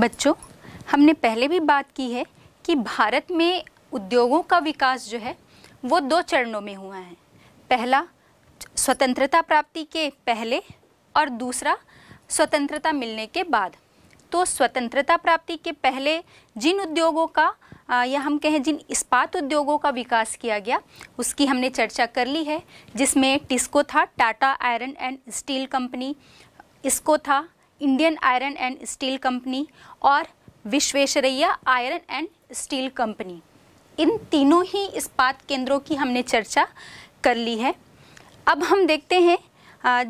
बच्चों हमने पहले भी बात की है कि भारत में उद्योगों का विकास जो है वो दो चरणों में हुआ है पहला स्वतंत्रता प्राप्ति के पहले और दूसरा स्वतंत्रता मिलने के बाद तो स्वतंत्रता प्राप्ति के पहले जिन उद्योगों का या हम कहें जिन इस्पात उद्योगों का विकास किया गया उसकी हमने चर्चा कर ली है जिसमें टिस्को था Tata iron and steel company इसको था Indian iron and steel company और Visvesvaraya iron and steel company इन तीनों ही इस्पात केंद्रों की हमने चर्चा कर ली है अब हम देखते हैं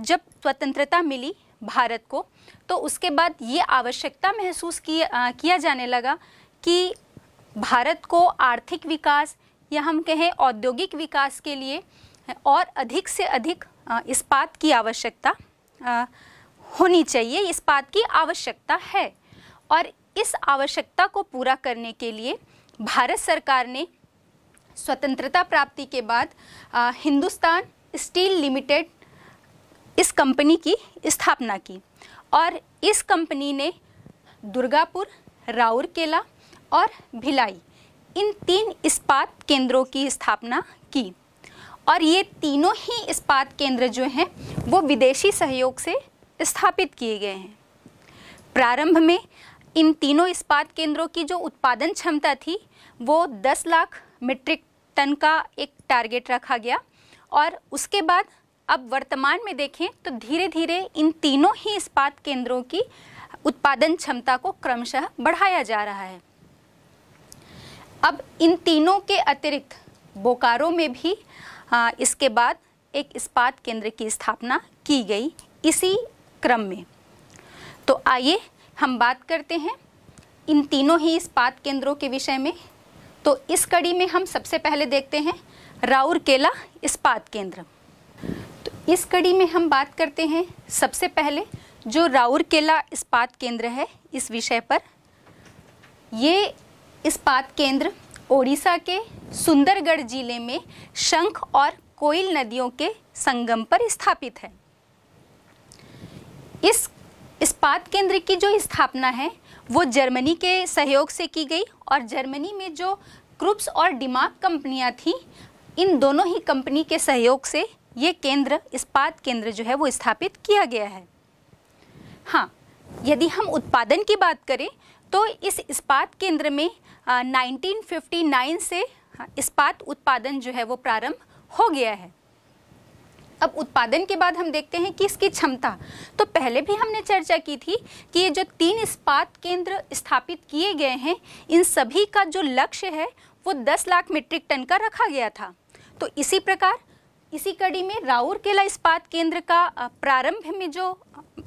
जब स्वतंत्रता मिली भारत को तो उसके बाद ये आवश्यकता महसूस किया किया जाने लगा कि भारत को आर्थिक विकास या हम कहें औद्योगिक विकास के लिए और अधिक से अधिक इस्पात की आवश्यकता होनी चाहिए इस बात की आवश्यकता है और इस आवश्यकता को पूरा करने के लिए भारत सरकार ने स्वतंत्रता प्राप्ति के बाद आ, हिंदुस्तान स्टील लिमिटेड इस कंपनी की स्थापना की और इस कंपनी ने दुर्गापुर राउरकेला और भिलाई इन तीन इस्पात केंद्रों की स्थापना की और ये तीनों ही इस्पात केंद्र जो हैं वो विदेशी सहयोग से स्थापित किए गए हैं प्रारंभ में इन तीनों इस्पात केंद्रों की जो उत्पादन क्षमता थी वो 10 लाख मीट्रिक टन का एक टारगेट रखा गया और उसके बाद अब वर्तमान में देखें तो धीरे धीरे इन तीनों ही इस्पात केंद्रों की उत्पादन क्षमता को क्रमशः बढ़ाया जा रहा है अब इन तीनों के अतिरिक्त बोकारो में भी आ, हाँ, इसके बाद एक इस्पात केंद्र की स्थापना की गई इसी क्रम में तो आइए हम बात करते हैं इन तीनों ही इस्पात केंद्रों के विषय में तो इस कड़ी में हम सबसे पहले देखते हैं राउरकेला इस्पात केंद्र तो इस कड़ी में हम बात करते हैं सबसे पहले जो राउरकेला इस्पात केंद्र है इस विषय पर ये इस्पात केंद्र ओडिशा के सुंदरगढ़ जिले में शंख और कोयल नदियों के संगम पर स्थापित है इस इस्पात केंद्र की जो स्थापना है वो जर्मनी के सहयोग से की गई और जर्मनी में जो क्रुप्स और डिमाग कंपनियां थी इन दोनों ही कंपनी के सहयोग से ये केंद्र इस्पात केंद्र जो है वो स्थापित किया गया है हाँ यदि हम उत्पादन की बात करें तो इस इस्पात केंद्र में आ, 1959 से हाँ, इस्पात उत्पादन जो है वो प्रारंभ हो गया है अब उत्पादन के बाद हम देखते हैं कि इसकी क्षमता तो पहले भी हमने चर्चा की थी कि ये जो तीन इस्पात केंद्र स्थापित किए गए हैं इन सभी का जो लक्ष्य है वो 10 लाख मीट्रिक टन का रखा गया था तो इसी प्रकार इसी कड़ी में राउरकेला इस्पात केंद्र का प्रारंभ में जो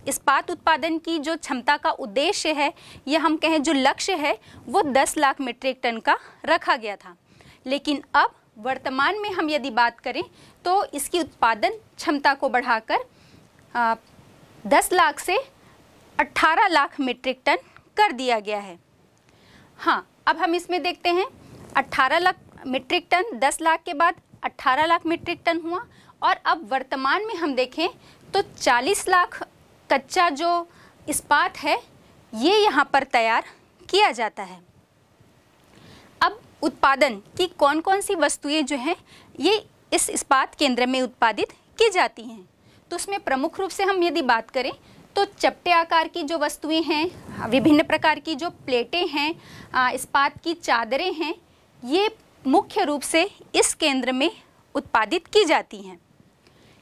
इस्पात उत्पादन की जो क्षमता का उद्देश्य है या हम कहें जो लक्ष्य है वो 10 लाख मीट्रिक टन का रखा गया था लेकिन अब वर्तमान में हम यदि बात करें तो इसकी उत्पादन क्षमता को बढ़ाकर दस लाख से अट्ठारह लाख मीट्रिक टन कर दिया गया है हाँ अब हम इसमें देखते हैं 18 लाख मीट्रिक टन 10 लाख के बाद 18 लाख मीट्रिक टन हुआ और अब वर्तमान में हम देखें तो 40 लाख कच्चा जो इस्पात है ये यहाँ पर तैयार किया जाता है अब उत्पादन की कौन कौन सी वस्तुएं जो हैं ये इस इस्पात केंद्र में उत्पादित की जाती हैं तो उसमें प्रमुख रूप से हम यदि बात करें तो चपटे आकार की जो वस्तुएं हैं विभिन्न प्रकार की जो प्लेटें हैं इस्पात की चादरें हैं ये मुख्य रूप से इस केंद्र में उत्पादित की जाती हैं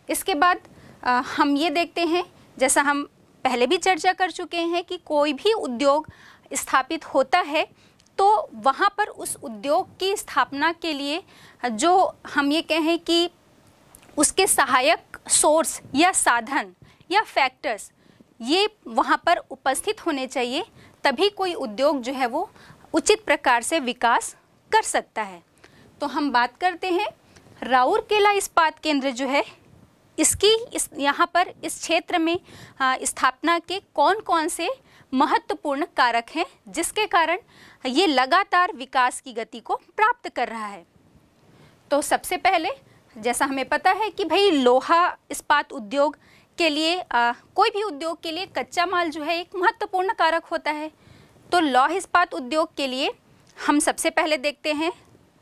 इसके बाद आ, हम ये देखते हैं जैसा हम पहले भी चर्चा कर चुके हैं कि कोई भी उद्योग स्थापित होता है तो वहाँ पर उस उद्योग की स्थापना के लिए जो हम ये कहें कि उसके सहायक सोर्स या साधन या फैक्टर्स ये वहाँ पर उपस्थित होने चाहिए तभी कोई उद्योग जो है वो उचित प्रकार से विकास कर सकता है तो हम बात करते हैं राउरकेला इस्पात केंद्र जो है इसकी इस यहाँ पर इस क्षेत्र में स्थापना के कौन कौन से महत्वपूर्ण कारक हैं जिसके कारण ये लगातार विकास की गति को प्राप्त कर रहा है तो सबसे पहले जैसा हमें पता है कि भाई लोहा इस्पात उद्योग के लिए आ, कोई भी उद्योग के लिए कच्चा माल जो है एक महत्वपूर्ण कारक होता है तो लौह इस्पात उद्योग के लिए हम सबसे पहले देखते हैं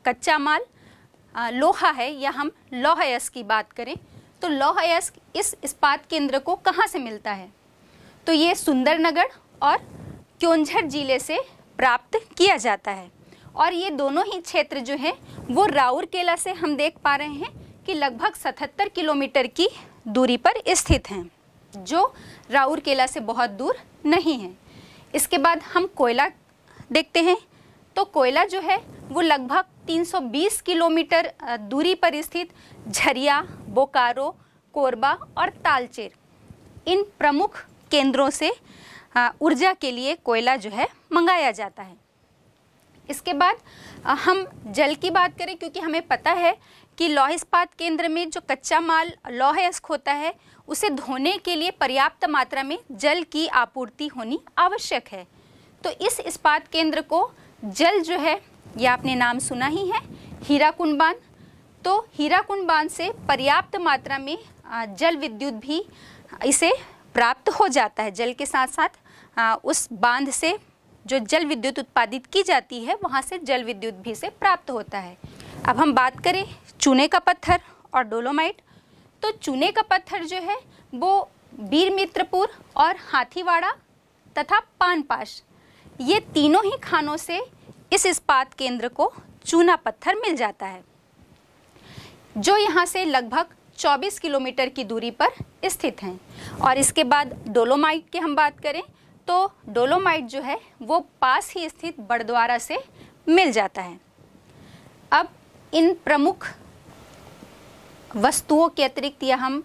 कच्चा माल आ, लोहा है या हम लौह अयस्क की बात करें तो लौह अयस्क इस इस्पात केंद्र को कहाँ से मिलता है तो ये सुंदरनगर और क्योंझर जिले से प्राप्त किया जाता है और ये दोनों ही क्षेत्र जो है वो राउरकेला से हम देख पा रहे हैं कि लगभग 77 किलोमीटर की दूरी पर स्थित हैं जो राउरकेला से बहुत दूर नहीं है इसके बाद हम कोयला देखते हैं तो कोयला जो है वो लगभग 320 किलोमीटर दूरी पर स्थित झरिया बोकारो कोरबा और तालचेर इन प्रमुख केंद्रों से ऊर्जा के लिए कोयला जो है मंगाया जाता है इसके बाद हम जल की बात करें क्योंकि हमें पता है कि लौह इस्पात केंद्र में जो कच्चा माल लौह अस्क होता है उसे धोने के लिए पर्याप्त मात्रा में जल की आपूर्ति होनी आवश्यक है तो इस इस्पात केंद्र को जल जो है यह आपने नाम सुना ही है हीरा बांध तो हीराकुंड बांध से पर्याप्त मात्रा में जल विद्युत भी इसे प्राप्त हो जाता है जल के साथ साथ आ, उस बांध से जो जल विद्युत उत्पादित की जाती है वहाँ से जल विद्युत भी से प्राप्त होता है अब हम बात करें चूने का पत्थर और डोलोमाइट तो चूने का पत्थर जो है वो वीर मित्रपुर और हाथीवाड़ा तथा पानपाश ये तीनों ही खानों से इस इस्पात केंद्र को चूना पत्थर मिल जाता है जो यहाँ से लगभग 24 किलोमीटर की दूरी पर स्थित हैं और इसके बाद डोलोमाइट की हम बात करें तो डोलोमाइट जो है वो पास ही स्थित बड़द्वारा से मिल जाता है अब इन प्रमुख वस्तुओं के अतिरिक्त या हम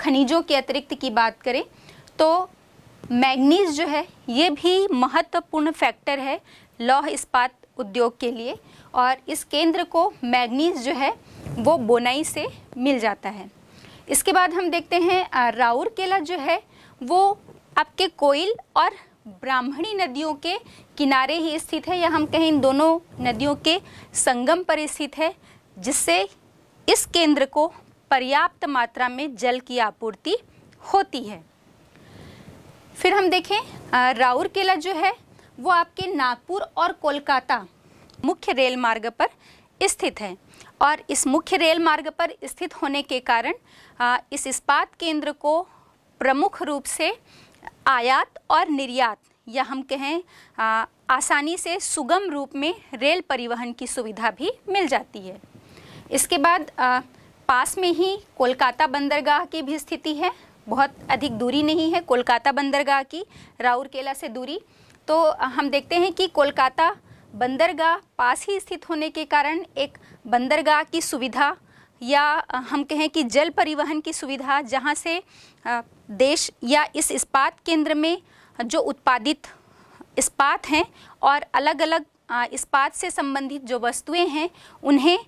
खनिजों के अतिरिक्त की बात करें तो मैग्नीज जो है ये भी महत्वपूर्ण फैक्टर है लौह इस्पात उद्योग के लिए और इस केंद्र को मैग्नीज जो है वो बोनाई से मिल जाता है इसके बाद हम देखते हैं राउर केला जो है वो आपके कोयल और ब्राह्मणी नदियों के किनारे ही स्थित है या हम कहें इन दोनों नदियों के संगम पर स्थित है जिससे इस केंद्र को पर्याप्त मात्रा में जल की आपूर्ति होती है फिर हम देखें राउर केला जो है वो आपके नागपुर और कोलकाता मुख्य रेल मार्ग पर स्थित है और इस मुख्य रेल मार्ग पर स्थित होने के कारण इस इस्पात केंद्र को प्रमुख रूप से आयात और निर्यात या हम कहें आ, आसानी से सुगम रूप में रेल परिवहन की सुविधा भी मिल जाती है इसके बाद आ, पास में ही कोलकाता बंदरगाह की भी स्थिति है बहुत अधिक दूरी नहीं है कोलकाता बंदरगाह की राउरकेला से दूरी तो हम देखते हैं कि कोलकाता बंदरगाह पास ही स्थित होने के कारण एक बंदरगाह की सुविधा या हम कहें कि जल परिवहन की सुविधा जहां से देश या इस इस्पात केंद्र में जो उत्पादित इस्पात हैं और अलग अलग इस्पात से संबंधित जो वस्तुएं हैं उन्हें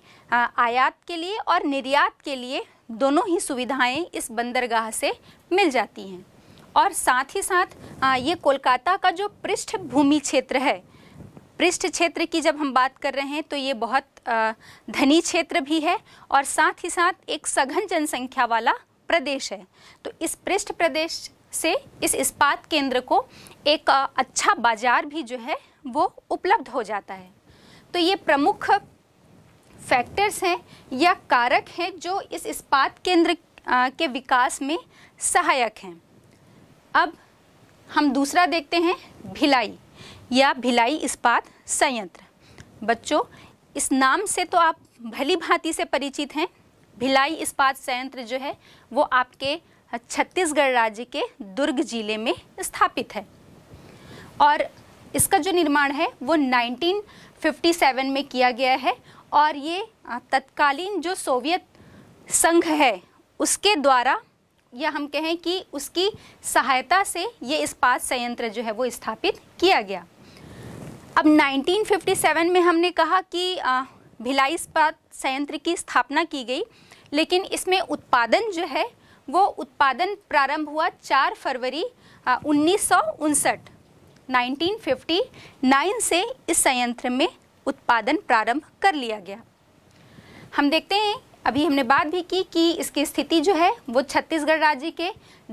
आयात के लिए और निर्यात के लिए दोनों ही सुविधाएं इस बंदरगाह से मिल जाती हैं और साथ ही साथ ये कोलकाता का जो पृष्ठभूमि क्षेत्र है पृष्ठ क्षेत्र की जब हम बात कर रहे हैं तो ये बहुत धनी क्षेत्र भी है और साथ ही साथ एक सघन जनसंख्या वाला प्रदेश है तो इस पृष्ठ प्रदेश से इस इस्पात केंद्र को एक अच्छा बाजार भी जो है वो उपलब्ध हो जाता है तो ये प्रमुख फैक्टर्स हैं या कारक हैं जो इस इस्पात केंद्र के विकास में सहायक हैं अब हम दूसरा देखते हैं भिलाई या भिलाई इस्पात संयंत्र बच्चों इस नाम से तो आप भली भांति से परिचित हैं भिलाई इस्पात संयंत्र जो है वो आपके छत्तीसगढ़ राज्य के दुर्ग जिले में स्थापित है और इसका जो निर्माण है वो 1957 में किया गया है और ये तत्कालीन जो सोवियत संघ है उसके द्वारा या हम कहें कि उसकी सहायता से ये इस्पात संयंत्र जो है वो स्थापित किया गया अब 1957 में हमने कहा कि भिलाई इस्पात संयंत्र की स्थापना की गई लेकिन इसमें उत्पादन जो है वो उत्पादन प्रारंभ हुआ 4 फरवरी उन्नीस 1959 से इस संयंत्र में उत्पादन प्रारंभ कर लिया गया हम देखते हैं अभी हमने बात भी की कि इसकी स्थिति जो है वो छत्तीसगढ़ राज्य के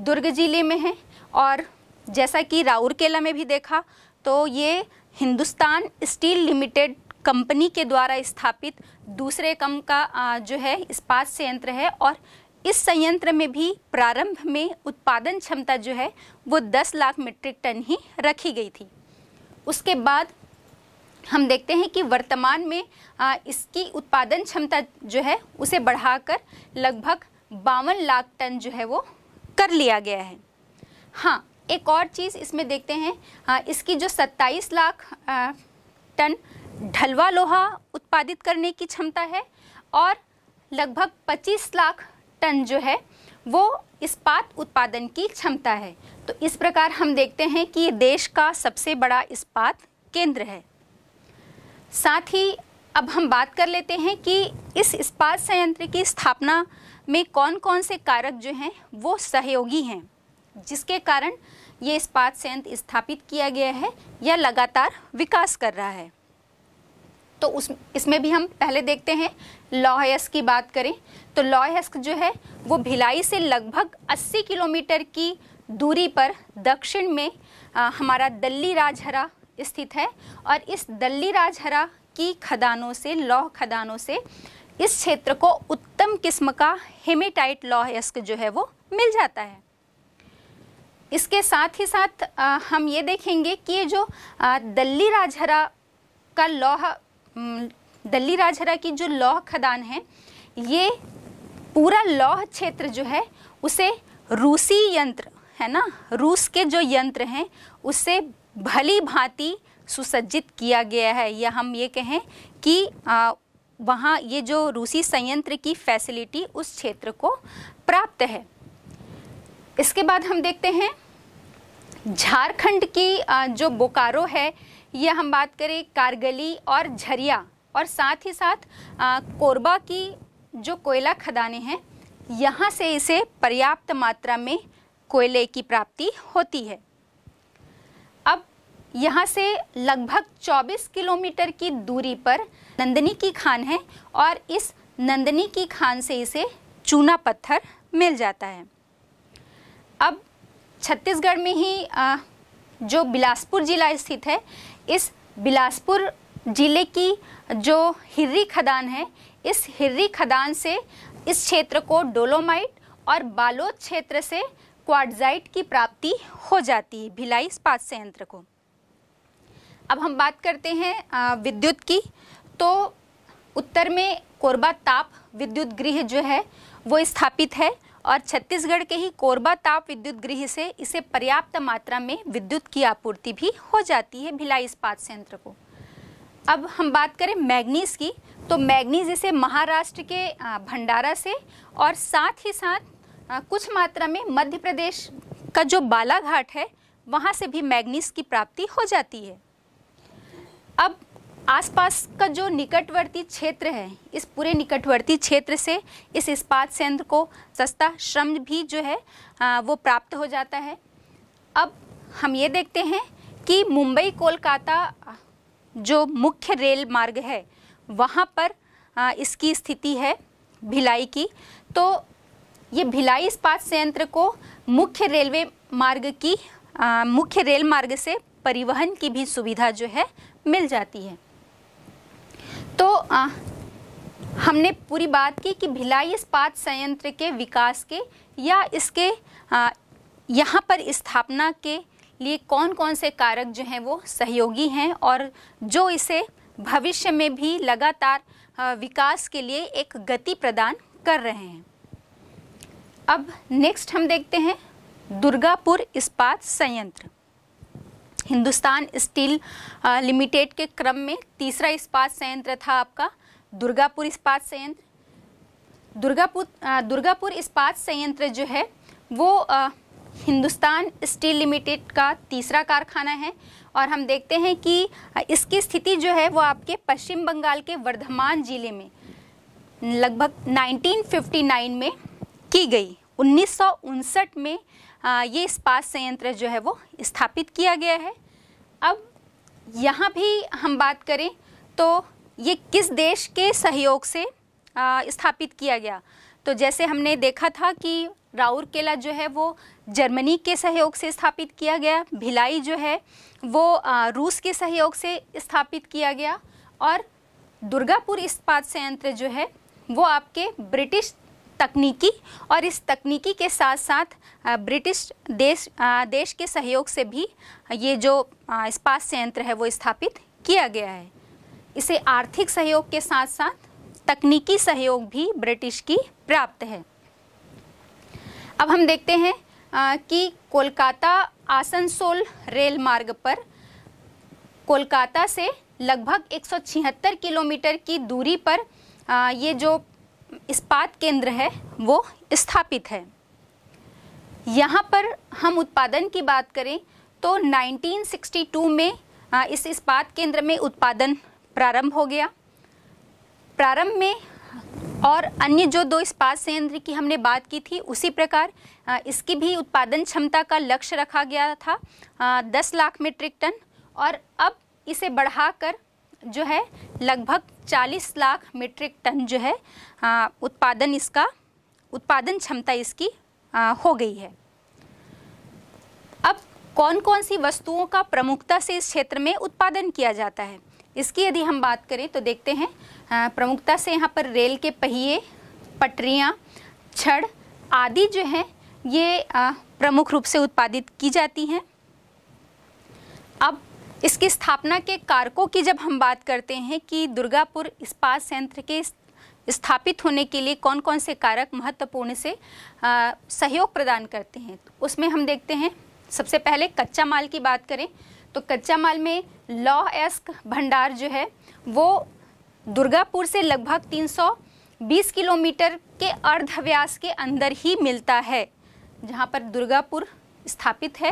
दुर्ग जिले में है और जैसा कि राउरकेला में भी देखा तो ये हिंदुस्तान स्टील लिमिटेड कंपनी के द्वारा स्थापित दूसरे कम का जो है इस्पात संयंत्र है और इस संयंत्र में भी प्रारंभ में उत्पादन क्षमता जो है वो 10 लाख मीट्रिक टन ही रखी गई थी उसके बाद हम देखते हैं कि वर्तमान में इसकी उत्पादन क्षमता जो है उसे बढ़ाकर लगभग बावन लाख टन जो है वो कर लिया गया है हाँ एक और चीज़ इसमें देखते हैं हाँ, इसकी जो 27 लाख टन ढलवा लोहा उत्पादित करने की क्षमता है और लगभग 25 लाख टन जो है वो इस्पात उत्पादन की क्षमता है तो इस प्रकार हम देखते हैं कि ये देश का सबसे बड़ा इस्पात केंद्र है साथ ही अब हम बात कर लेते हैं कि इस इस्पात संयंत्र की स्थापना में कौन कौन से कारक जो हैं वो सहयोगी हैं जिसके कारण ये इस्पात संयंत्र स्थापित किया गया है या लगातार विकास कर रहा है तो उस इसमें भी हम पहले देखते हैं लॉहयस्क की बात करें तो लॉहयस्क जो है वो भिलाई से लगभग 80 किलोमीटर की दूरी पर दक्षिण में आ, हमारा दल्ली राजहरा स्थित है और इस दल्ली राजहरा की खदानों से लौह खदानों से इस क्षेत्र को उत्तम किस्म का हेमेटाइट लौह यस्क जो है वो मिल जाता है इसके साथ ही साथ आ, हम ये देखेंगे कि ये जो आ, दल्ली राजहरा का लौह दल्ली राजहरा की जो लौह खदान है ये पूरा लौह क्षेत्र जो है उसे रूसी यंत्र है ना रूस के जो यंत्र हैं उससे भली भांति सुसज्जित किया गया है या हम ये कहें कि आ, वहाँ ये जो रूसी संयंत्र की फैसिलिटी उस क्षेत्र को प्राप्त है इसके बाद हम देखते हैं झारखंड की जो बोकारो है यह हम बात करें कारगली और झरिया और साथ ही साथ कोरबा की जो कोयला खदानें हैं यहाँ से इसे पर्याप्त मात्रा में कोयले की प्राप्ति होती है अब यहाँ से लगभग 24 किलोमीटर की दूरी पर नंदनी की खान है और इस नंदनी की खान से इसे चूना पत्थर मिल जाता है छत्तीसगढ़ में ही आ, जो बिलासपुर जिला स्थित है इस बिलासपुर जिले की जो हिर्री खदान है इस हिर्री खदान से इस क्षेत्र को डोलोमाइट और बालोद क्षेत्र से क्वाडजाइट की प्राप्ति हो जाती है भिलाई इस्पात संयंत्र को अब हम बात करते हैं विद्युत की तो उत्तर में कोरबा ताप विद्युत गृह जो है वो स्थापित है और छत्तीसगढ़ के ही कोरबा ताप विद्युत गृह से इसे पर्याप्त मात्रा में विद्युत की आपूर्ति भी हो जाती है भिलाई इस्पात संयंत्र को अब हम बात करें मैग्नीज की तो मैग्नीज इसे महाराष्ट्र के भंडारा से और साथ ही साथ कुछ मात्रा में मध्य प्रदेश का जो बालाघाट है वहाँ से भी मैग्नीज की प्राप्ति हो जाती है अब आसपास का जो निकटवर्ती क्षेत्र है इस पूरे निकटवर्ती क्षेत्र से इस इस्पात संयंत्र को सस्ता श्रम भी जो है आ, वो प्राप्त हो जाता है अब हम ये देखते हैं कि मुंबई कोलकाता जो मुख्य रेल मार्ग है वहाँ पर आ, इसकी स्थिति है भिलाई की तो ये भिलाई इस्पात संयंत्र को मुख्य रेलवे मार्ग की आ, मुख्य रेल मार्ग से परिवहन की भी सुविधा जो है मिल जाती है तो आ, हमने पूरी बात की कि भिलाई इस्पात संयंत्र के विकास के या इसके यहाँ पर स्थापना के लिए कौन कौन से कारक जो हैं वो सहयोगी हैं और जो इसे भविष्य में भी लगातार विकास के लिए एक गति प्रदान कर रहे हैं अब नेक्स्ट हम देखते हैं दुर्गापुर इस्पात संयंत्र हिंदुस्तान स्टील लिमिटेड के क्रम में तीसरा इस्पात संयंत्र था आपका दुर्गापुर इस्पात संयंत्र दुर्गापुर दुर्गापुर इस्पात संयंत्र जो है वो आ, हिंदुस्तान स्टील लिमिटेड का तीसरा कारखाना है और हम देखते हैं कि इसकी स्थिति जो है वो आपके पश्चिम बंगाल के वर्धमान जिले में लगभग 1959 में की गई उन्नीस में ये इस्पात संयंत्र जो है वो स्थापित किया गया है अब यहाँ भी हम बात करें तो ये किस देश के सहयोग से स्थापित किया गया तो जैसे हमने देखा था कि राउर किला जो है वो जर्मनी के सहयोग से स्थापित किया गया भिलाई जो है वो रूस के सहयोग से स्थापित किया गया और दुर्गापुर इस्पात संयंत्र जो है वो आपके ब्रिटिश तकनीकी और इस तकनीकी के साथ साथ ब्रिटिश देश देश के सहयोग से भी ये जो इस्पात संयंत्र है वो स्थापित किया गया है इसे आर्थिक सहयोग के साथ साथ तकनीकी सहयोग भी ब्रिटिश की प्राप्त है अब हम देखते हैं कि कोलकाता आसनसोल रेल मार्ग पर कोलकाता से लगभग 176 किलोमीटर की दूरी पर ये जो इस्पात केंद्र है वो स्थापित है यहाँ पर हम उत्पादन की बात करें तो 1962 में इस इस्पात केंद्र में उत्पादन प्रारंभ हो गया प्रारंभ में और अन्य जो दो इस्पात संयंत्र की हमने बात की थी उसी प्रकार इसकी भी उत्पादन क्षमता का लक्ष्य रखा गया था दस लाख मीट्रिक टन और अब इसे बढ़ाकर जो है लगभग चालीस लाख मीट्रिक टन जो है आ, उत्पादन इसका उत्पादन क्षमता इसकी आ, हो गई है अब कौन कौन सी वस्तुओं का प्रमुखता से इस क्षेत्र में उत्पादन किया जाता है इसकी यदि हम बात करें तो देखते हैं प्रमुखता से यहाँ पर रेल के पहिए पटरियाँ छड़ आदि जो हैं ये प्रमुख रूप से उत्पादित की जाती हैं अब इसकी स्थापना के कारकों की जब हम बात करते हैं कि दुर्गापुर इस्पात संयंत्र के स्थापित होने के लिए कौन कौन से कारक महत्वपूर्ण से आ, सहयोग प्रदान करते हैं तो उसमें हम देखते हैं सबसे पहले कच्चा माल की बात करें तो कच्चा माल में लॉ एस्क भंडार जो है वो दुर्गापुर से लगभग 320 किलोमीटर के अर्धव्यास के अंदर ही मिलता है जहाँ पर दुर्गापुर स्थापित है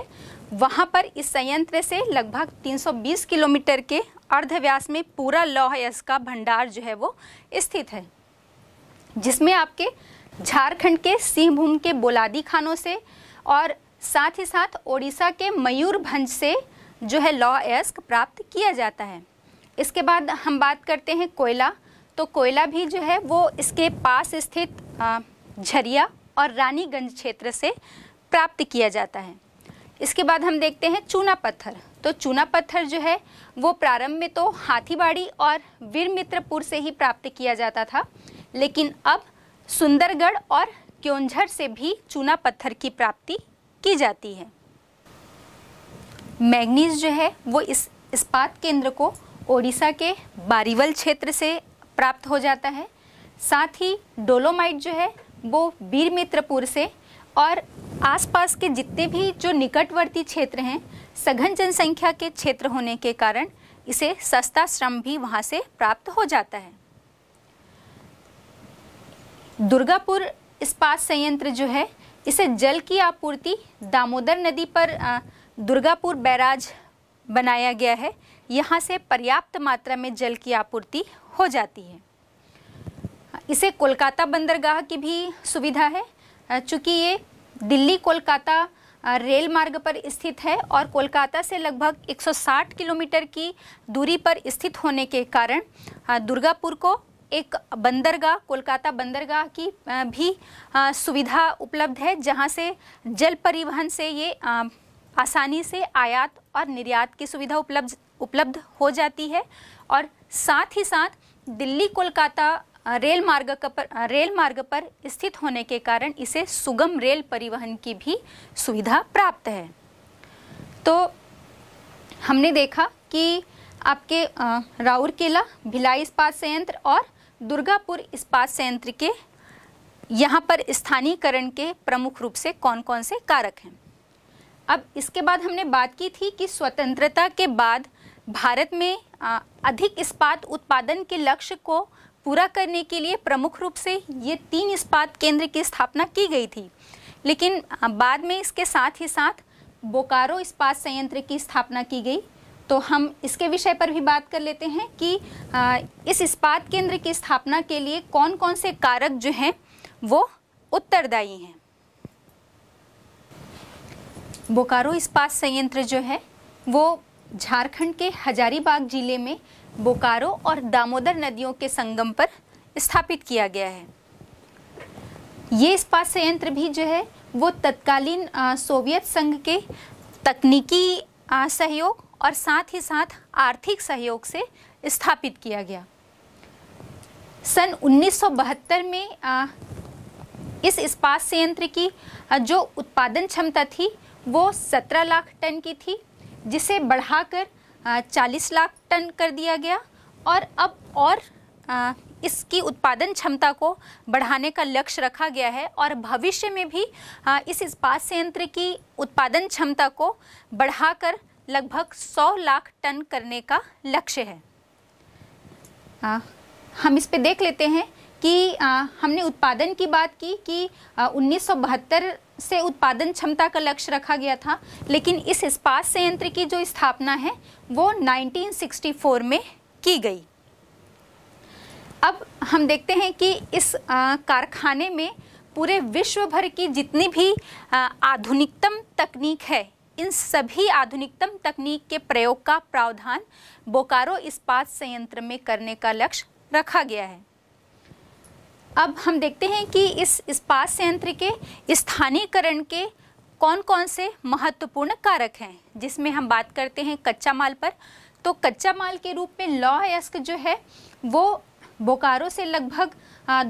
वहाँ पर इस संयंत्र से लगभग 320 किलोमीटर के अर्धव्यास में पूरा लौह यश का भंडार जो है वो स्थित है जिसमें आपके झारखंड के सिंहभूम के बोलादी खानों से और साथ ही साथ ओडिशा के मयूरभंज से जो है लौह यस्क प्राप्त किया जाता है इसके बाद हम बात करते हैं कोयला तो कोयला भी जो है वो इसके पास स्थित झरिया और रानीगंज क्षेत्र से प्राप्त किया जाता है इसके बाद हम देखते हैं चूना पत्थर तो चूना पत्थर जो है वो प्रारंभ में तो हाथीबाड़ी और वीरमित्रपुर से ही प्राप्त किया जाता था लेकिन अब सुंदरगढ़ और क्योंझर से भी चूना पत्थर की प्राप्ति की जाती है मैग्नीज जो है वो इस इस्पात केंद्र को ओडिशा के बारीवल क्षेत्र से प्राप्त हो जाता है साथ ही डोलोमाइट जो है वो वीरमित्रपुर से और आसपास के जितने भी जो निकटवर्ती क्षेत्र हैं सघन जनसंख्या के क्षेत्र होने के कारण इसे सस्ता श्रम भी वहाँ से प्राप्त हो जाता है दुर्गापुर इस्पात संयंत्र जो है इसे जल की आपूर्ति दामोदर नदी पर दुर्गापुर बैराज बनाया गया है यहाँ से पर्याप्त मात्रा में जल की आपूर्ति हो जाती है इसे कोलकाता बंदरगाह की भी सुविधा है चूँकि ये दिल्ली कोलकाता रेल मार्ग पर स्थित है और कोलकाता से लगभग 160 किलोमीटर की दूरी पर स्थित होने के कारण दुर्गापुर को एक बंदरगाह कोलकाता बंदरगाह की भी सुविधा उपलब्ध है जहां से जल परिवहन से ये आसानी से आयात और निर्यात की सुविधा उपलब्ध उपलब्ध हो जाती है और साथ ही साथ दिल्ली कोलकाता रेल मार्ग पर रेल मार्ग पर स्थित होने के कारण इसे सुगम रेल परिवहन की भी सुविधा प्राप्त है तो हमने देखा कि आपके राउरकेला भिलाई इस्पात संयंत्र और दुर्गापुर इस्पात संयंत्र के यहाँ पर स्थानीयकरण के प्रमुख रूप से कौन कौन से कारक हैं अब इसके बाद हमने बात की थी कि स्वतंत्रता के बाद भारत में अधिक इस्पात उत्पादन के लक्ष्य को पूरा करने के लिए प्रमुख रूप से ये तीन इस्पात केंद्र की स्थापना की गई थी लेकिन बाद में इसके साथ ही साथ बोकारो इस्पात संयंत्र की स्थापना की गई तो हम इसके विषय पर भी बात कर लेते हैं कि इस इस्पात केंद्र की स्थापना के लिए कौन कौन से कारक जो हैं वो उत्तरदायी हैं बोकारो इस्पात संयंत्र जो है वो झारखंड के हजारीबाग जिले में बोकारो और दामोदर नदियों के संगम पर स्थापित किया गया है ये इस्पात संयंत्र भी जो है वो तत्कालीन सोवियत संघ के तकनीकी सहयोग और साथ ही साथ आर्थिक सहयोग से स्थापित किया गया सन 1972 में आ, इस इस्पात संयंत्र की जो उत्पादन क्षमता थी वो 17 लाख टन की थी जिसे बढ़ाकर चालीस लाख टन कर दिया गया और अब और आ, इसकी उत्पादन क्षमता को बढ़ाने का लक्ष्य रखा गया है और भविष्य में भी आ, इस इस्पात संयंत्र की उत्पादन क्षमता को बढ़ाकर लगभग 100 लाख टन करने का लक्ष्य है आ, हम इस पे देख लेते हैं कि आ, हमने उत्पादन की बात की कि उन्नीस से उत्पादन क्षमता का लक्ष्य रखा गया था लेकिन इस इस्पात संयंत्र की जो स्थापना है वो 1964 में की गई अब हम देखते हैं कि इस कारखाने में पूरे विश्व भर की जितनी भी आधुनिकतम तकनीक है इन सभी आधुनिकतम तकनीक के प्रयोग का प्रावधान बोकारो इस्पात संयंत्र में करने का लक्ष्य रखा गया है अब हम देखते हैं कि इस इस्पात संयंत्र के स्थानीयकरण के कौन कौन से महत्वपूर्ण कारक हैं जिसमें हम बात करते हैं कच्चा माल पर तो कच्चा माल के रूप में लौह अयस्क जो है वो बोकारो से लगभग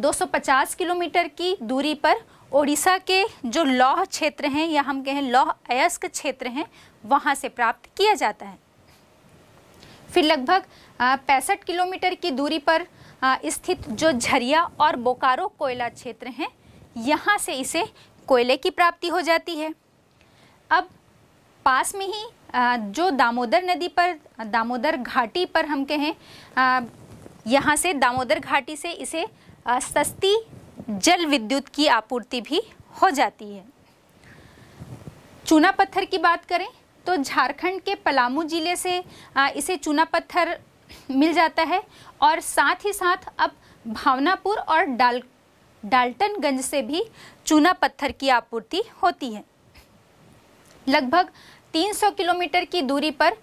250 किलोमीटर की दूरी पर ओडिशा के जो लौह क्षेत्र हैं या हम कहें लौह अयस्क क्षेत्र हैं वहाँ से प्राप्त किया जाता है फिर लगभग पैंसठ किलोमीटर की दूरी पर स्थित जो झरिया और बोकारो कोयला क्षेत्र हैं यहाँ से इसे कोयले की प्राप्ति हो जाती है अब पास में ही जो दामोदर नदी पर दामोदर घाटी पर हम कहें यहाँ से दामोदर घाटी से इसे सस्ती जल विद्युत की आपूर्ति भी हो जाती है चूना पत्थर की बात करें तो झारखंड के पलामू जिले से इसे चूना पत्थर मिल जाता है और साथ ही साथ अब भावनापुर और डाल डाल्टनगंज से भी चूना पत्थर की आपूर्ति होती है लगभग 300 किलोमीटर की दूरी पर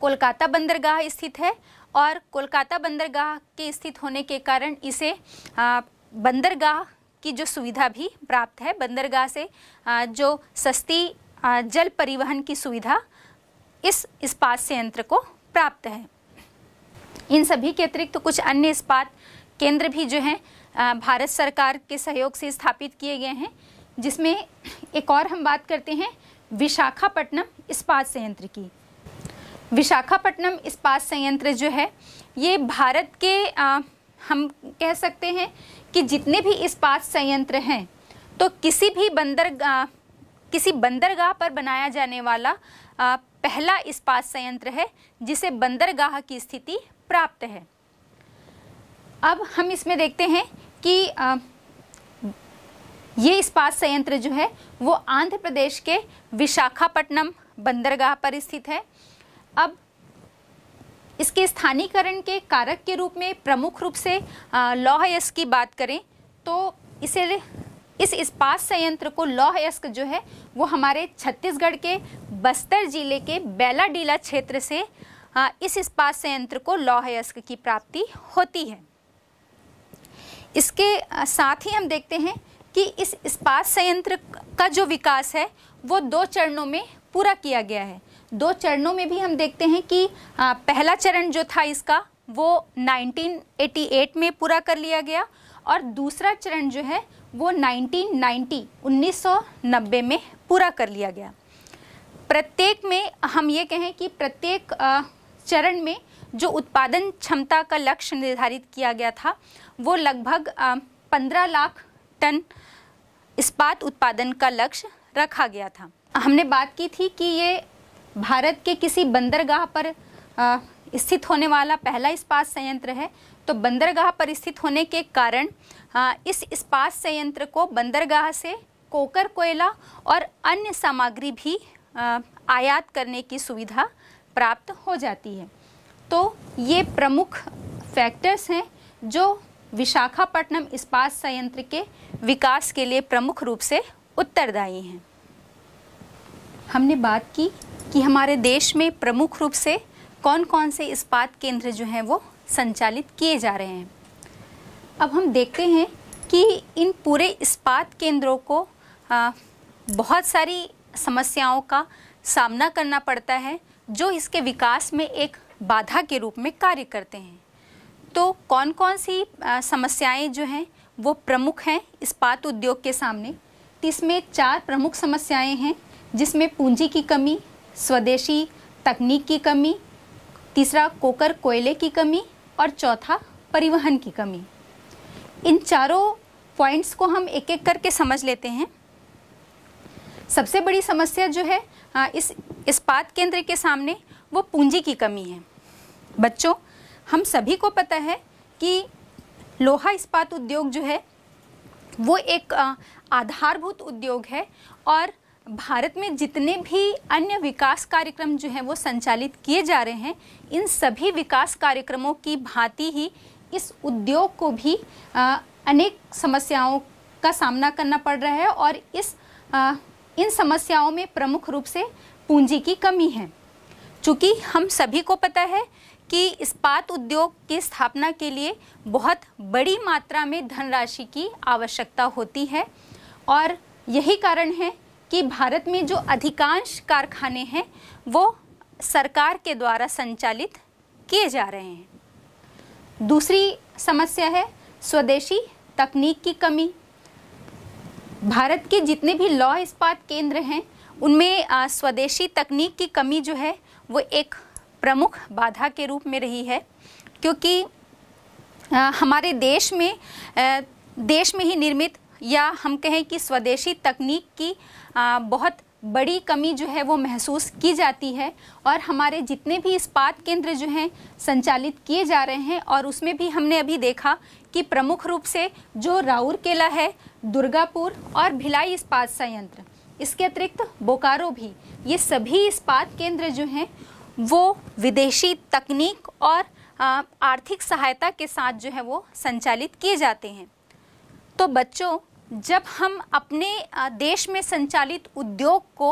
कोलकाता बंदरगाह स्थित है और कोलकाता बंदरगाह के स्थित होने के कारण इसे बंदरगाह की जो सुविधा भी प्राप्त है बंदरगाह से जो सस्ती जल परिवहन की सुविधा इस इस्पात संयंत्र को प्राप्त है इन सभी के अतिरिक्त तो कुछ अन्य इस्पात केंद्र भी जो हैं भारत सरकार के सहयोग से स्थापित किए गए हैं जिसमें एक और हम बात करते हैं विशाखापट्टनम इस्पात संयंत्र की विशाखापट्टनम इस्पात संयंत्र जो है ये भारत के आ, हम कह सकते हैं कि जितने भी इस्पात संयंत्र हैं तो किसी भी बंदरगाह किसी बंदरगाह पर बनाया जाने वाला आ, पहला इस्पात संयंत्र है जिसे बंदरगाह की स्थिति प्राप्त है अब हम इसमें देखते हैं कि आ, ये इस्पात संयंत्र जो है वो आंध्र प्रदेश के विशाखापट्टनम बंदरगाह पर स्थित है अब इसके स्थानीकरण के कारक के रूप में प्रमुख रूप से लौह यस्क की बात करें तो इसे इस इस्पात संयंत्र को लौह यस्क जो है वो हमारे छत्तीसगढ़ के बस्तर जिले के बेलाडीला क्षेत्र से हाँ, इस इस्पात संयंत्र को लौह यस्क की प्राप्ति होती है इसके साथ ही हम देखते हैं कि इस इस्पात संयंत्र का जो विकास है वो दो चरणों में पूरा किया गया है दो चरणों में भी हम देखते हैं कि पहला चरण जो था इसका वो 1988 में पूरा कर लिया गया और दूसरा चरण जो है वो 1990 1990 में पूरा कर लिया गया प्रत्येक में हम ये कहें कि प्रत्येक चरण में जो उत्पादन क्षमता का लक्ष्य निर्धारित किया गया था वो लगभग पंद्रह लाख टन इस्पात उत्पादन का लक्ष्य रखा गया था हमने बात की थी कि ये भारत के किसी बंदरगाह पर स्थित होने वाला पहला इस्पात संयंत्र है तो बंदरगाह पर स्थित होने के कारण इस इस्पात संयंत्र को बंदरगाह से कोकर कोयला और अन्य सामग्री भी आयात करने की सुविधा प्राप्त हो जाती है तो ये प्रमुख फैक्टर्स हैं जो विशाखापट्टनम इस्पात संयंत्र के विकास के लिए प्रमुख रूप से उत्तरदायी हैं हमने बात की कि हमारे देश में प्रमुख रूप से कौन कौन से इस्पात केंद्र जो हैं वो संचालित किए जा रहे हैं अब हम देखते हैं कि इन पूरे इस्पात केंद्रों को आ, बहुत सारी समस्याओं का सामना करना पड़ता है जो इसके विकास में एक बाधा के रूप में कार्य करते हैं तो कौन कौन सी समस्याएं जो हैं वो प्रमुख हैं इस्पात उद्योग के सामने इसमें चार प्रमुख समस्याएं हैं जिसमें पूंजी की कमी स्वदेशी तकनीक की कमी तीसरा कोकर कोयले की कमी और चौथा परिवहन की कमी इन चारों पॉइंट्स को हम एक एक करके समझ लेते हैं सबसे बड़ी समस्या जो है इस इस्पात केंद्र के सामने वो पूंजी की कमी है बच्चों हम सभी को पता है कि लोहा इस्पात उद्योग जो है वो एक आधारभूत उद्योग है और भारत में जितने भी अन्य विकास कार्यक्रम जो हैं वो संचालित किए जा रहे हैं इन सभी विकास कार्यक्रमों की भांति ही इस उद्योग को भी आ, अनेक समस्याओं का सामना करना पड़ रहा है और इस आ, इन समस्याओं में प्रमुख रूप से पूंजी की कमी है चूँकि हम सभी को पता है कि इस्पात उद्योग की स्थापना के लिए बहुत बड़ी मात्रा में धनराशि की आवश्यकता होती है और यही कारण है कि भारत में जो अधिकांश कारखाने हैं वो सरकार के द्वारा संचालित किए जा रहे हैं दूसरी समस्या है स्वदेशी तकनीक की कमी भारत के जितने भी लौह इस्पात केंद्र हैं उनमें स्वदेशी तकनीक की कमी जो है वो एक प्रमुख बाधा के रूप में रही है क्योंकि हमारे देश में देश में ही निर्मित या हम कहें कि स्वदेशी तकनीक की बहुत बड़ी कमी जो है वो महसूस की जाती है और हमारे जितने भी इस्पात केंद्र जो हैं संचालित किए जा रहे हैं और उसमें भी हमने अभी देखा कि प्रमुख रूप से जो राउरकेला है दुर्गापुर और भिलाई इस्पात संयंत्र इसके अतिरिक्त बोकारो भी ये सभी इस्पात केंद्र जो हैं वो विदेशी तकनीक और आर्थिक सहायता के साथ जो है वो संचालित किए जाते हैं तो बच्चों जब हम अपने देश में संचालित उद्योग को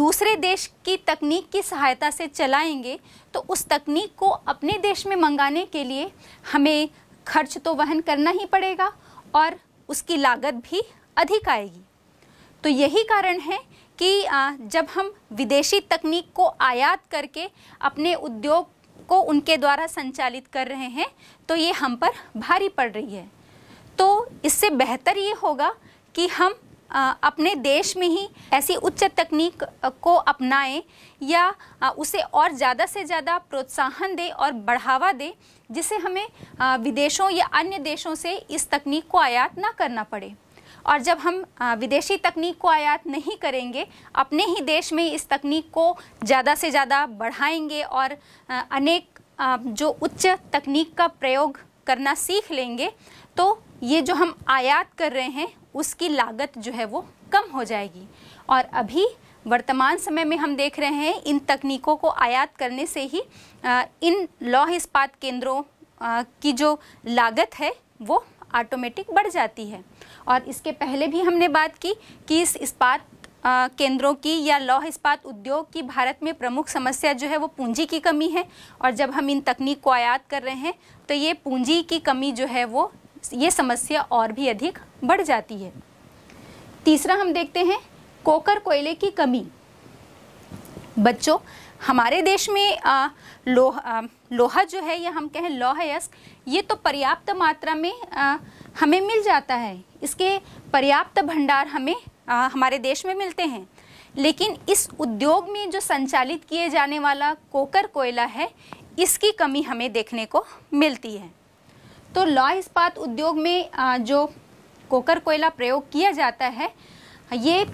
दूसरे देश की तकनीक की सहायता से चलाएंगे तो उस तकनीक को अपने देश में मंगाने के लिए हमें खर्च तो वहन करना ही पड़ेगा और उसकी लागत भी अधिक आएगी तो यही कारण है कि जब हम विदेशी तकनीक को आयात करके अपने उद्योग को उनके द्वारा संचालित कर रहे हैं तो ये हम पर भारी पड़ रही है तो इससे बेहतर ये होगा कि हम अपने देश में ही ऐसी उच्च तकनीक को अपनाएं या उसे और ज़्यादा से ज़्यादा प्रोत्साहन दें और बढ़ावा दें जिससे हमें विदेशों या अन्य देशों से इस तकनीक को आयात ना करना पड़े और जब हम विदेशी तकनीक को आयात नहीं करेंगे अपने ही देश में इस तकनीक को ज़्यादा से ज़्यादा बढ़ाएंगे और अनेक जो उच्च तकनीक का प्रयोग करना सीख लेंगे तो ये जो हम आयात कर रहे हैं उसकी लागत जो है वो कम हो जाएगी और अभी वर्तमान समय में हम देख रहे हैं इन तकनीकों को आयात करने से ही इन लौह इस्पात केंद्रों की जो लागत है वो ऑटोमेटिक बढ़ जाती है और इसके पहले भी हमने बात की कि इस इस्पात केंद्रों की या लौह इस्पात उद्योग की भारत में प्रमुख समस्या जो है वो पूंजी की कमी है और जब हम इन तकनीक को आयात कर रहे हैं तो ये पूंजी की कमी जो है वो ये समस्या और भी अधिक बढ़ जाती है तीसरा हम देखते हैं कोकर कोयले की कमी बच्चों हमारे देश में लोह लोहा जो है या हम कहें लौह ये तो पर्याप्त मात्रा में आ, हमें मिल जाता है इसके पर्याप्त भंडार हमें आ, हमारे देश में मिलते हैं लेकिन इस उद्योग में जो संचालित किए जाने वाला कोकर कोयला है इसकी कमी हमें देखने को मिलती है तो लौह इस्पात उद्योग में आ, जो कोकर कोयला प्रयोग किया जाता है ये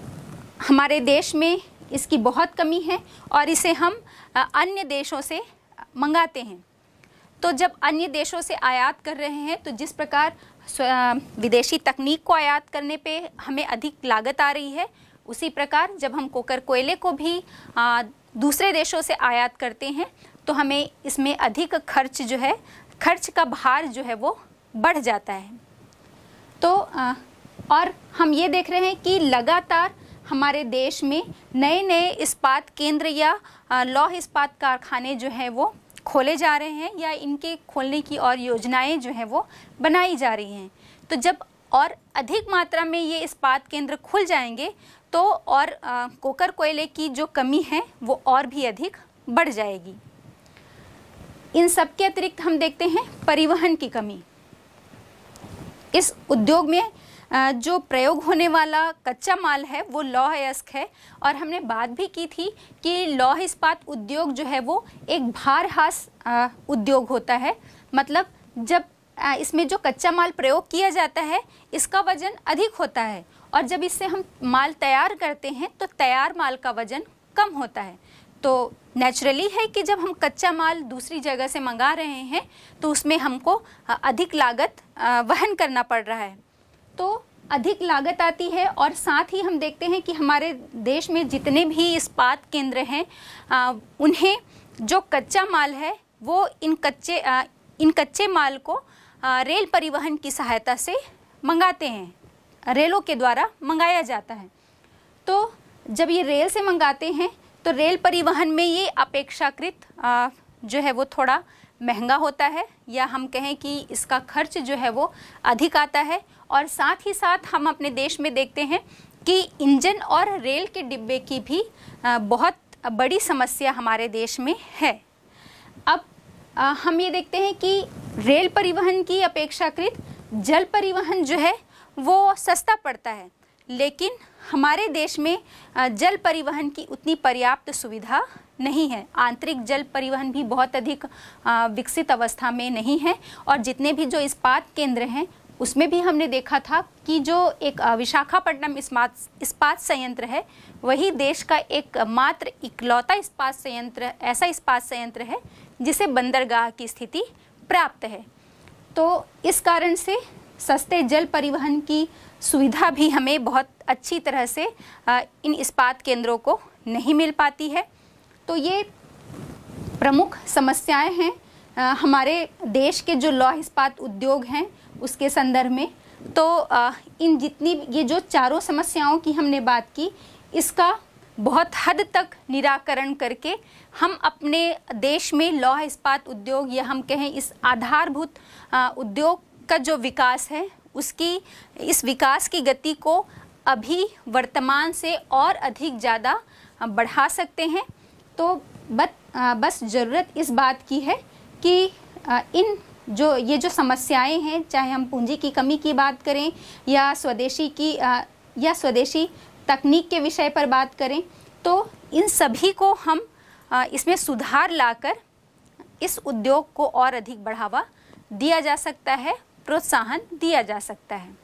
हमारे देश में इसकी बहुत कमी है और इसे हम अन्य देशों से मंगाते हैं तो जब अन्य देशों से आयात कर रहे हैं तो जिस प्रकार विदेशी तकनीक को आयात करने पे हमें अधिक लागत आ रही है उसी प्रकार जब हम कोकर कोयले को भी आ, दूसरे देशों से आयात करते हैं तो हमें इसमें अधिक खर्च जो है खर्च का भार जो है वो बढ़ जाता है तो आ, और हम ये देख रहे हैं कि लगातार हमारे देश में नए नए इस्पात केंद्र या लौह इस्पात कारखाने जो हैं वो खोले जा रहे हैं या इनके खोलने की और योजनाएं जो हैं वो बनाई जा रही हैं तो जब और अधिक मात्रा में ये इस्पात केंद्र खुल जाएंगे तो और आ, कोकर कोयले की जो कमी है वो और भी अधिक बढ़ जाएगी इन सब के अतिरिक्त हम देखते हैं परिवहन की कमी इस उद्योग में जो प्रयोग होने वाला कच्चा माल है वो लौह अयस्क है और हमने बात भी की थी कि लौह इस्पात उद्योग जो है वो एक भारहास उद्योग होता है मतलब जब इसमें जो कच्चा माल प्रयोग किया जाता है इसका वजन अधिक होता है और जब इससे हम माल तैयार करते हैं तो तैयार माल का वजन कम होता है तो नेचुरली है कि जब हम कच्चा माल दूसरी जगह से मंगा रहे हैं तो उसमें हमको अधिक लागत वहन करना पड़ रहा है तो अधिक लागत आती है और साथ ही हम देखते हैं कि हमारे देश में जितने भी इस्पात केंद्र हैं उन्हें जो कच्चा माल है वो इन कच्चे आ, इन कच्चे माल को आ, रेल परिवहन की सहायता से मंगाते हैं रेलों के द्वारा मंगाया जाता है तो जब ये रेल से मंगाते हैं तो रेल परिवहन में ये अपेक्षाकृत जो है वो थोड़ा महंगा होता है या हम कहें कि इसका खर्च जो है वो अधिक आता है और साथ ही साथ हम अपने देश में देखते हैं कि इंजन और रेल के डिब्बे की भी बहुत बड़ी समस्या हमारे देश में है अब हम ये देखते हैं कि रेल परिवहन की अपेक्षाकृत जल परिवहन जो है वो सस्ता पड़ता है लेकिन हमारे देश में जल परिवहन की उतनी पर्याप्त सुविधा नहीं है आंतरिक जल परिवहन भी बहुत अधिक विकसित अवस्था में नहीं है और जितने भी जो इस्पात केंद्र हैं उसमें भी हमने देखा था कि जो एक विशाखापट्टनम इस्पात इस्पात संयंत्र है वही देश का एक मात्र इकलौता इस्पात संयंत्र ऐसा इस्पात संयंत्र है जिसे बंदरगाह की स्थिति प्राप्त है तो इस कारण से सस्ते जल परिवहन की सुविधा भी हमें बहुत अच्छी तरह से इन इस्पात केंद्रों को नहीं मिल पाती है तो ये प्रमुख समस्याएं हैं हमारे देश के जो लौह इस्पात उद्योग हैं उसके संदर्भ में तो इन जितनी ये जो चारों समस्याओं की हमने बात की इसका बहुत हद तक निराकरण करके हम अपने देश में लौह इस्पात उद्योग या हम कहें इस आधारभूत उद्योग का जो विकास है उसकी इस विकास की गति को अभी वर्तमान से और अधिक ज़्यादा बढ़ा सकते हैं तो बस ज़रूरत इस बात की है कि इन जो ये जो समस्याएं हैं चाहे हम पूंजी की कमी की बात करें या स्वदेशी की आ, या स्वदेशी तकनीक के विषय पर बात करें तो इन सभी को हम आ, इसमें सुधार लाकर इस उद्योग को और अधिक बढ़ावा दिया जा सकता है प्रोत्साहन दिया जा सकता है